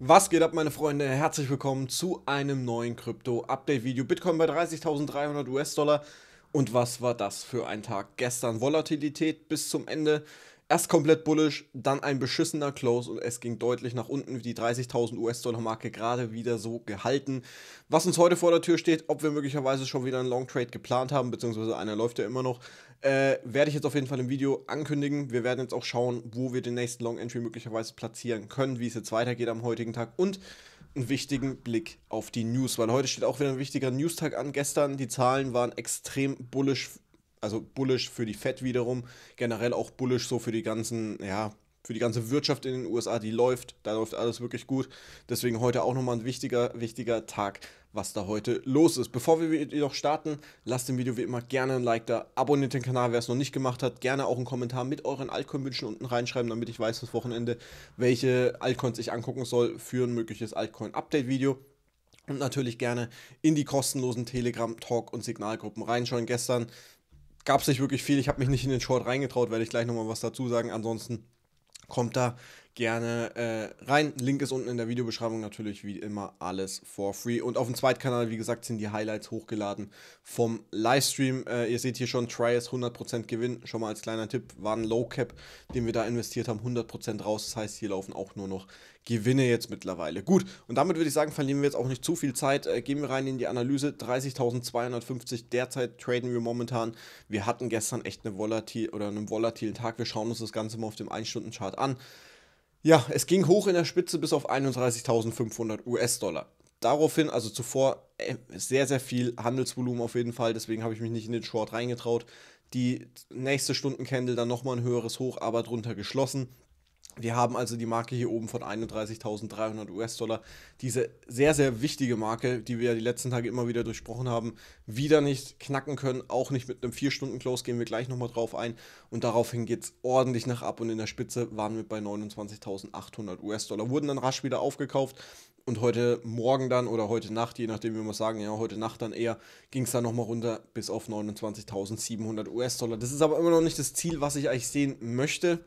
Was geht ab, meine Freunde? Herzlich willkommen zu einem neuen Krypto-Update-Video. Bitcoin bei 30.300 US-Dollar. Und was war das für ein Tag? Gestern Volatilität bis zum Ende. Erst komplett bullisch, dann ein beschissener Close und es ging deutlich nach unten, die 30.000 US-Dollar-Marke gerade wieder so gehalten. Was uns heute vor der Tür steht, ob wir möglicherweise schon wieder einen Long Trade geplant haben, beziehungsweise einer läuft ja immer noch, äh, werde ich jetzt auf jeden Fall im Video ankündigen. Wir werden jetzt auch schauen, wo wir den nächsten Long Entry möglicherweise platzieren können, wie es jetzt weitergeht am heutigen Tag und einen wichtigen Blick auf die News, weil heute steht auch wieder ein wichtiger News-Tag an. Gestern die Zahlen waren extrem bullisch also bullish für die Fed wiederum, generell auch bullish so für die ganzen, ja, für die ganze Wirtschaft in den USA, die läuft, da läuft alles wirklich gut. Deswegen heute auch nochmal ein wichtiger, wichtiger Tag, was da heute los ist. Bevor wir jedoch starten, lasst dem Video wie immer gerne ein Like da, abonniert den Kanal, wer es noch nicht gemacht hat, gerne auch einen Kommentar mit euren Altcoin-Wünschen unten reinschreiben, damit ich weiß das Wochenende, welche Altcoins ich angucken soll für ein mögliches Altcoin-Update-Video. Und natürlich gerne in die kostenlosen Telegram-Talk- und Signalgruppen reinschauen. Gestern gab es nicht wirklich viel. Ich habe mich nicht in den Short reingetraut, werde ich gleich nochmal was dazu sagen. Ansonsten kommt da gerne äh, rein. Link ist unten in der Videobeschreibung natürlich wie immer alles for free. Und auf dem Zweitkanal, wie gesagt, sind die Highlights hochgeladen vom Livestream. Äh, ihr seht hier schon Trials 100% Gewinn. Schon mal als kleiner Tipp, war ein Low Cap, den wir da investiert haben, 100% raus. Das heißt, hier laufen auch nur noch Gewinne jetzt mittlerweile. Gut, und damit würde ich sagen, verlieren wir jetzt auch nicht zu viel Zeit. Äh, gehen wir rein in die Analyse. 30.250 derzeit traden wir momentan. Wir hatten gestern echt eine volatil oder einen volatilen Tag. Wir schauen uns das Ganze mal auf dem 1-Stunden-Chart an. Ja, es ging hoch in der Spitze bis auf 31.500 US-Dollar. Daraufhin, also zuvor äh, sehr, sehr viel Handelsvolumen auf jeden Fall, deswegen habe ich mich nicht in den Short reingetraut. Die nächste Stundencandle dann nochmal ein höheres Hoch, aber drunter geschlossen. Wir haben also die Marke hier oben von 31.300 US-Dollar. Diese sehr, sehr wichtige Marke, die wir ja die letzten Tage immer wieder durchsprochen haben, wieder nicht knacken können. Auch nicht mit einem 4-Stunden-Close gehen wir gleich nochmal drauf ein. Und daraufhin geht es ordentlich nach ab. Und in der Spitze waren wir bei 29.800 US-Dollar. Wurden dann rasch wieder aufgekauft. Und heute Morgen dann oder heute Nacht, je nachdem wie wir sagen, ja, heute Nacht dann eher, ging es dann nochmal runter bis auf 29.700 US-Dollar. Das ist aber immer noch nicht das Ziel, was ich eigentlich sehen möchte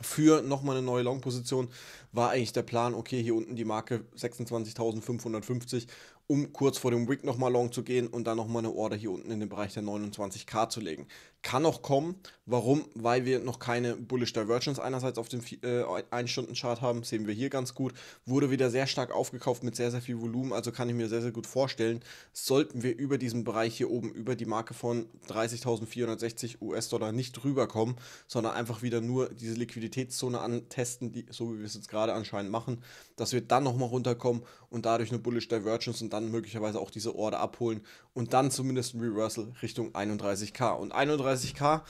für nochmal eine neue Long-Position war eigentlich der Plan, okay, hier unten die Marke 26.550 um kurz vor dem Wick nochmal long zu gehen und dann nochmal eine Order hier unten in den Bereich der 29k zu legen. Kann noch kommen. Warum? Weil wir noch keine Bullish Divergence einerseits auf dem 1-Stunden-Chart äh, haben, sehen wir hier ganz gut. Wurde wieder sehr stark aufgekauft mit sehr, sehr viel Volumen, also kann ich mir sehr, sehr gut vorstellen, sollten wir über diesen Bereich hier oben, über die Marke von 30.460 US-Dollar nicht rüberkommen, sondern einfach wieder nur diese Liquiditätszone antesten, die, so wie wir es jetzt gerade anscheinend machen, dass wir dann nochmal runterkommen und dadurch eine Bullish Divergence und dann möglicherweise auch diese Order abholen und dann zumindest ein Reversal Richtung 31k. Und 31k,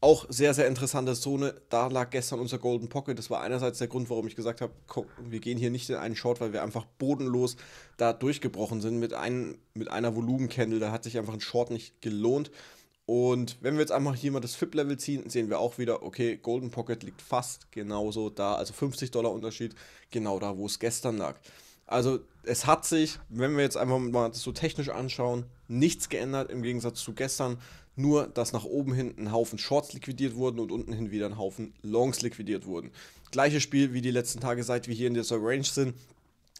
auch sehr, sehr interessante Zone. Da lag gestern unser Golden Pocket. Das war einerseits der Grund, warum ich gesagt habe, wir gehen hier nicht in einen Short, weil wir einfach bodenlos da durchgebrochen sind mit, ein, mit einer Volumencandle. Da hat sich einfach ein Short nicht gelohnt. Und wenn wir jetzt einfach hier mal das FIP-Level ziehen, sehen wir auch wieder, okay, Golden Pocket liegt fast genauso da, also 50 Dollar Unterschied, genau da, wo es gestern lag. Also es hat sich, wenn wir jetzt einfach mal das so technisch anschauen, nichts geändert im Gegensatz zu gestern. Nur, dass nach oben hin ein Haufen Shorts liquidiert wurden und unten hin wieder ein Haufen Longs liquidiert wurden. Gleiches Spiel wie die letzten Tage, seit wir hier in dieser Range sind.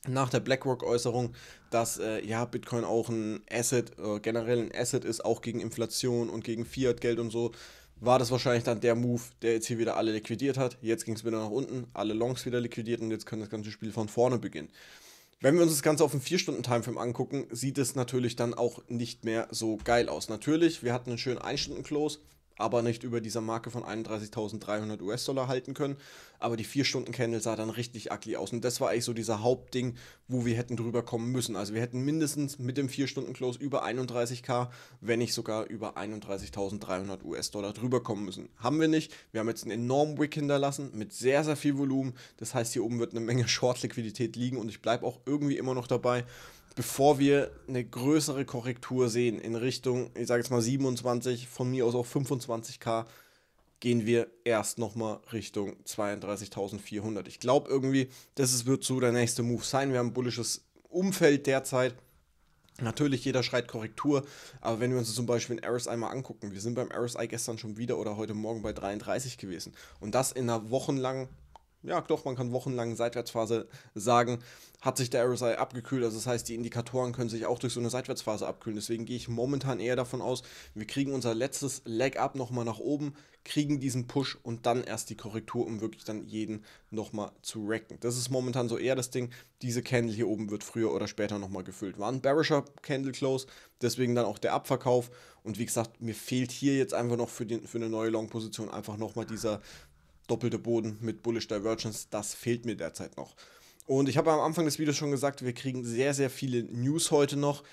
Nach der BlackRock-Äußerung, dass äh, ja, Bitcoin auch ein Asset, äh, generell ein Asset ist, auch gegen Inflation und gegen Fiat-Geld und so, war das wahrscheinlich dann der Move, der jetzt hier wieder alle liquidiert hat. Jetzt ging es wieder nach unten, alle Longs wieder liquidiert und jetzt kann das ganze Spiel von vorne beginnen. Wenn wir uns das Ganze auf einen 4-Stunden-Timeframe angucken, sieht es natürlich dann auch nicht mehr so geil aus. Natürlich, wir hatten einen schönen 1-Stunden-Close, aber nicht über dieser Marke von 31.300 US-Dollar halten können. Aber die 4-Stunden-Candle sah dann richtig ugly aus. Und das war eigentlich so dieser Hauptding, wo wir hätten drüber kommen müssen. Also wir hätten mindestens mit dem 4-Stunden-Close über 31k, wenn nicht sogar über 31.300 US-Dollar drüber kommen müssen. Haben wir nicht. Wir haben jetzt einen enormen Wick hinterlassen mit sehr, sehr viel Volumen. Das heißt, hier oben wird eine Menge Short-Liquidität liegen und ich bleibe auch irgendwie immer noch dabei bevor wir eine größere Korrektur sehen in Richtung, ich sage jetzt mal 27, von mir aus auch 25 25k gehen wir erst nochmal Richtung 32.400. Ich glaube irgendwie, das wird so der nächste Move sein. Wir haben ein bullisches Umfeld derzeit. Natürlich, jeder schreit Korrektur, aber wenn wir uns zum Beispiel den RSI mal angucken, wir sind beim RSI gestern schon wieder oder heute Morgen bei 33 gewesen und das in einer wochenlangen ja, doch, man kann wochenlang Seitwärtsphase sagen, hat sich der RSI abgekühlt. Also das heißt, die Indikatoren können sich auch durch so eine Seitwärtsphase abkühlen. Deswegen gehe ich momentan eher davon aus, wir kriegen unser letztes Leg-Up nochmal nach oben, kriegen diesen Push und dann erst die Korrektur, um wirklich dann jeden nochmal zu racken. Das ist momentan so eher das Ding. Diese Candle hier oben wird früher oder später nochmal gefüllt. War ein bearischer Candle Close, deswegen dann auch der Abverkauf. Und wie gesagt, mir fehlt hier jetzt einfach noch für, den, für eine neue Long-Position einfach nochmal dieser doppelte Boden mit Bullish Divergence, das fehlt mir derzeit noch. Und ich habe am Anfang des Videos schon gesagt, wir kriegen sehr, sehr viele News heute noch.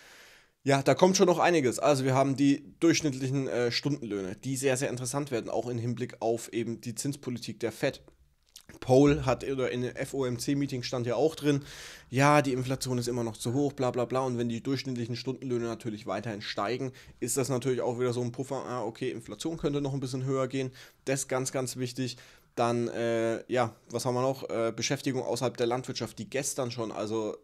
Ja, da kommt schon noch einiges. Also wir haben die durchschnittlichen äh, Stundenlöhne, die sehr, sehr interessant werden, auch im Hinblick auf eben die Zinspolitik der Fed. Paul hat oder in dem FOMC-Meeting stand ja auch drin, ja, die Inflation ist immer noch zu hoch, bla bla bla. Und wenn die durchschnittlichen Stundenlöhne natürlich weiterhin steigen, ist das natürlich auch wieder so ein Puffer, ah, okay, Inflation könnte noch ein bisschen höher gehen. Das ist ganz, ganz wichtig. Dann, äh, ja, was haben wir noch? Äh, Beschäftigung außerhalb der Landwirtschaft, die gestern schon, also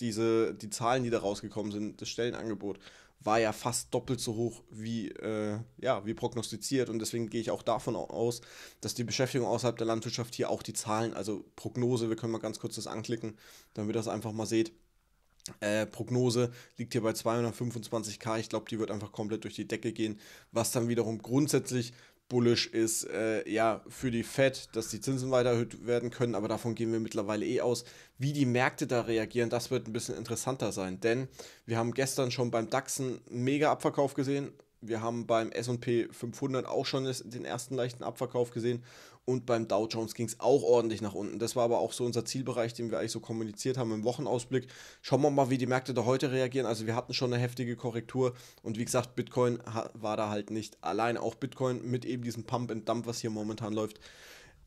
diese, die Zahlen, die da rausgekommen sind, das Stellenangebot, war ja fast doppelt so hoch wie, äh, ja, wie prognostiziert. Und deswegen gehe ich auch davon aus, dass die Beschäftigung außerhalb der Landwirtschaft hier auch die Zahlen, also Prognose, wir können mal ganz kurz das anklicken, damit ihr das einfach mal seht. Äh, Prognose liegt hier bei 225k. Ich glaube, die wird einfach komplett durch die Decke gehen, was dann wiederum grundsätzlich bullish ist, äh, ja, für die Fed, dass die Zinsen weiter erhöht werden können, aber davon gehen wir mittlerweile eh aus. Wie die Märkte da reagieren, das wird ein bisschen interessanter sein, denn wir haben gestern schon beim DAX einen mega Abverkauf gesehen. Wir haben beim SP 500 auch schon den ersten leichten Abverkauf gesehen und beim Dow Jones ging es auch ordentlich nach unten. Das war aber auch so unser Zielbereich, den wir eigentlich so kommuniziert haben im Wochenausblick. Schauen wir mal, wie die Märkte da heute reagieren. Also wir hatten schon eine heftige Korrektur. Und wie gesagt, Bitcoin war da halt nicht allein. Auch Bitcoin mit eben diesem Pump and Dump, was hier momentan läuft.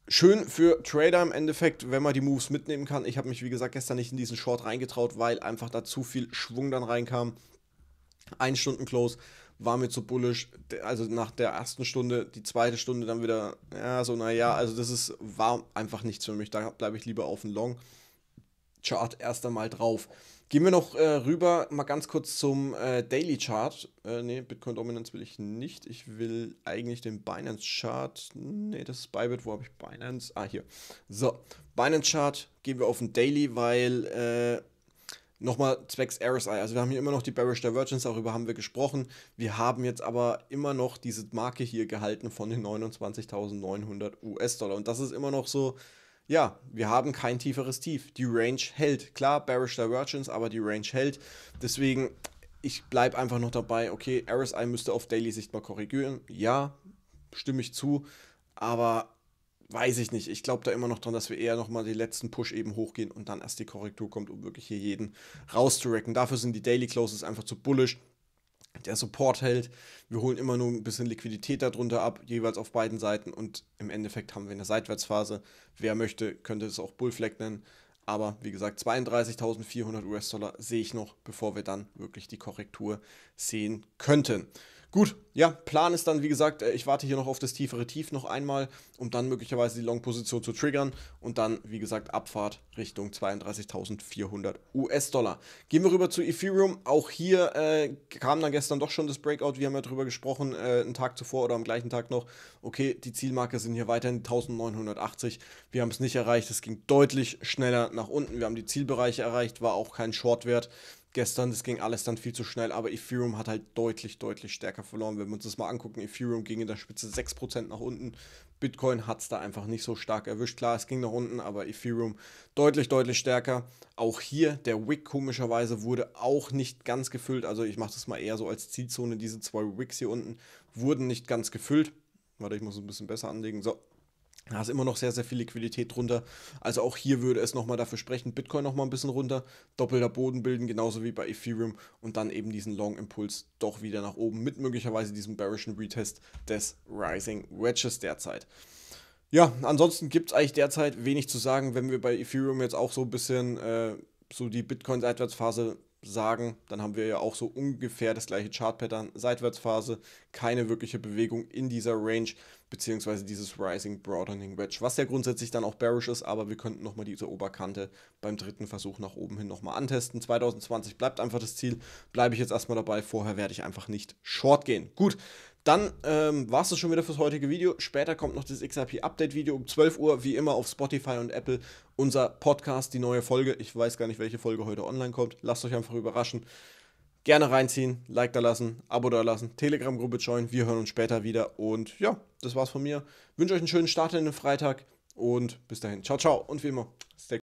Schön für Trader im Endeffekt, wenn man die Moves mitnehmen kann. Ich habe mich, wie gesagt, gestern nicht in diesen Short reingetraut, weil einfach da zu viel Schwung dann reinkam. Ein Stunden Close war mir zu bullisch. Also nach der ersten Stunde, die zweite Stunde dann wieder, ja, so, naja, also das ist, war einfach nichts für mich. Da bleibe ich lieber auf dem Long Chart erst einmal drauf. Gehen wir noch äh, rüber, mal ganz kurz zum äh, Daily Chart. Äh, ne, Bitcoin Dominance will ich nicht. Ich will eigentlich den Binance Chart. Ne, das ist Bybit. Wo habe ich Binance? Ah, hier. So, Binance Chart gehen wir auf den Daily, weil äh, Nochmal zwecks RSI. Also wir haben hier immer noch die Bearish Divergence, darüber haben wir gesprochen. Wir haben jetzt aber immer noch diese Marke hier gehalten von den 29.900 US-Dollar. Und das ist immer noch so, ja, wir haben kein tieferes Tief. Die Range hält. Klar, Bearish Divergence, aber die Range hält. Deswegen, ich bleibe einfach noch dabei, okay, RSI müsste auf Daily-Sicht mal korrigieren. Ja, stimme ich zu. Aber weiß ich nicht. Ich glaube da immer noch dran, dass wir eher nochmal die letzten Push eben hochgehen und dann erst die Korrektur kommt, um wirklich hier jeden rauszurecken. Dafür sind die Daily Closes einfach zu bullish. Der Support hält. Wir holen immer nur ein bisschen Liquidität darunter ab, jeweils auf beiden Seiten. Und im Endeffekt haben wir eine Seitwärtsphase. Wer möchte, könnte es auch Bullflag nennen. Aber wie gesagt, 32.400 US-Dollar sehe ich noch, bevor wir dann wirklich die Korrektur sehen könnten. Gut, ja, Plan ist dann, wie gesagt, äh, ich warte hier noch auf das tiefere Tief noch einmal, um dann möglicherweise die Long-Position zu triggern und dann, wie gesagt, Abfahrt Richtung 32.400 US-Dollar. Gehen wir rüber zu Ethereum. Auch hier äh, kam dann gestern doch schon das Breakout. Wir haben ja darüber gesprochen, äh, einen Tag zuvor oder am gleichen Tag noch. Okay, die Zielmarke sind hier weiterhin 1980. Wir haben es nicht erreicht. Es ging deutlich schneller nach unten. Wir haben die Zielbereiche erreicht, war auch kein Shortwert gestern, das ging alles dann viel zu schnell, aber Ethereum hat halt deutlich, deutlich stärker verloren. Wenn wir uns das mal angucken, Ethereum ging in der Spitze 6% nach unten. Bitcoin hat es da einfach nicht so stark erwischt. Klar, es ging nach unten, aber Ethereum deutlich, deutlich stärker. Auch hier, der Wick komischerweise wurde auch nicht ganz gefüllt. Also ich mache das mal eher so als Zielzone. Diese zwei Wicks hier unten wurden nicht ganz gefüllt. Warte, ich muss es ein bisschen besser anlegen. So, da ist immer noch sehr, sehr viel Liquidität drunter. Also auch hier würde es nochmal dafür sprechen, Bitcoin nochmal ein bisschen runter, doppelter Boden bilden, genauso wie bei Ethereum und dann eben diesen Long-Impuls doch wieder nach oben mit möglicherweise diesem bearischen Retest des Rising Wedges derzeit. Ja, ansonsten gibt es eigentlich derzeit wenig zu sagen, wenn wir bei Ethereum jetzt auch so ein bisschen äh, so die Bitcoin-Seitwärtsphase sagen, dann haben wir ja auch so ungefähr das gleiche Chart-Pattern, Seitwärtsphase, keine wirkliche Bewegung in dieser Range, beziehungsweise dieses Rising Broadening Wedge, was ja grundsätzlich dann auch bearish ist, aber wir könnten nochmal diese Oberkante beim dritten Versuch nach oben hin nochmal antesten. 2020 bleibt einfach das Ziel, bleibe ich jetzt erstmal dabei, vorher werde ich einfach nicht short gehen. Gut, dann ähm, war es das schon wieder fürs heutige Video. Später kommt noch das XRP-Update-Video um 12 Uhr, wie immer auf Spotify und Apple. Unser Podcast, die neue Folge. Ich weiß gar nicht, welche Folge heute online kommt. Lasst euch einfach überraschen. Gerne reinziehen, Like da lassen, Abo da lassen, Telegram-Gruppe joinen. Wir hören uns später wieder. Und ja, das war's von mir. Wünsche euch einen schönen Start in den Freitag und bis dahin. Ciao, ciao und wie immer, stay